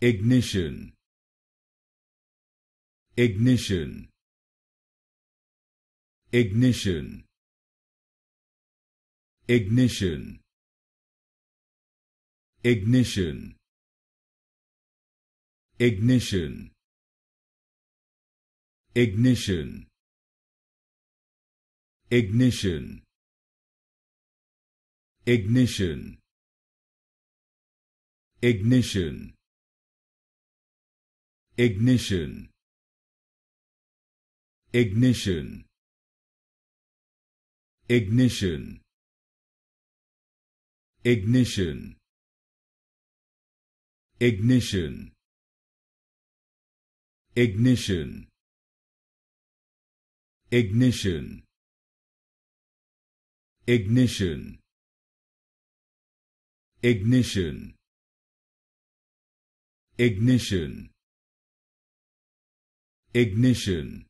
ignition ignition ignition ignition ignition ignition ignition ignition ignition ignition ignition ignition ignition ignition ignition ignition ignition ignition ignition ignition ignition